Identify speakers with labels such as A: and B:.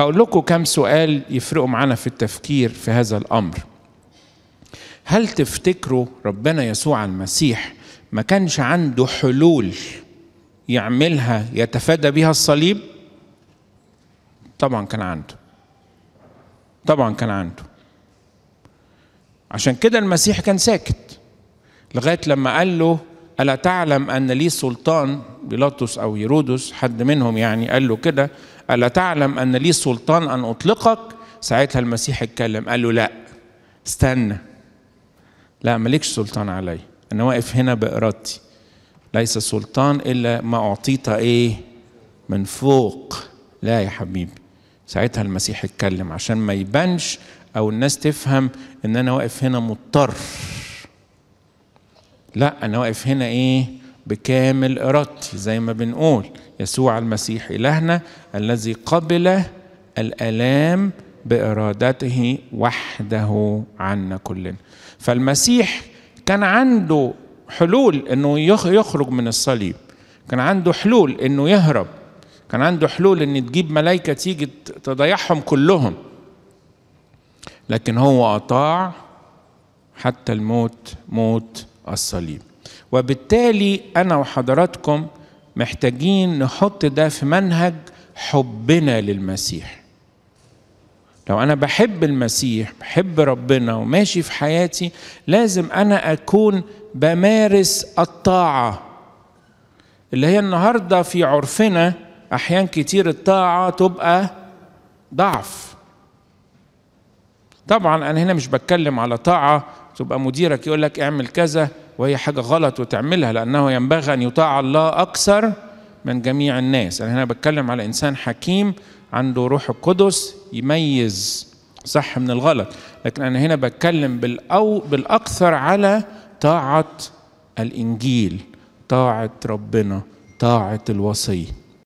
A: هقول لكم كم سؤال يفرقوا معانا في التفكير في هذا الأمر هل تفتكروا ربنا يسوع المسيح ما كانش عنده حلول يعملها يتفادى بها الصليب طبعا كان عنده طبعا كان عنده عشان كده المسيح كان ساكت لغايه لما قال له الا تعلم ان لي سلطان بيلاطس او يرودس حد منهم يعني قال له كده ألا تعلم أن لي سلطان أن أطلقك ساعتها المسيح اتكلم قال له لا استنى لا مالكش سلطان علي أنا واقف هنا بإرادتي ليس سلطان إلا ما أعطيت إيه من فوق لا يا حبيبي ساعتها المسيح اتكلم عشان ما يبانش أو الناس تفهم إن أنا واقف هنا مضطر لا أنا واقف هنا إيه بكامل إرادتي زي ما بنقول يسوع المسيح إلهنا الذي قبل الآلام بإرادته وحده عنا كلنا فالمسيح كان عنده حلول انه يخرج من الصليب كان عنده حلول انه يهرب كان عنده حلول ان تجيب ملائكة تيجي تضيعهم كلهم لكن هو أطاع حتى الموت موت الصليب وبالتالي أنا وحضراتكم محتاجين نحط ده في منهج حبنا للمسيح لو أنا بحب المسيح بحب ربنا وماشي في حياتي لازم أنا أكون بمارس الطاعة اللي هي النهاردة في عرفنا أحيان كتير الطاعة تبقى ضعف طبعا أنا هنا مش بتكلم على طاعة تبقى مديرك يقول لك اعمل كذا وهي حاجة غلط وتعملها لأنه ينبغي أن يطاع الله أكثر من جميع الناس أنا يعني هنا بتكلم على إنسان حكيم عنده روح القدس يميز صح من الغلط لكن أنا هنا بتكلم بالأو بالأكثر على طاعة الإنجيل طاعة ربنا طاعة الوصي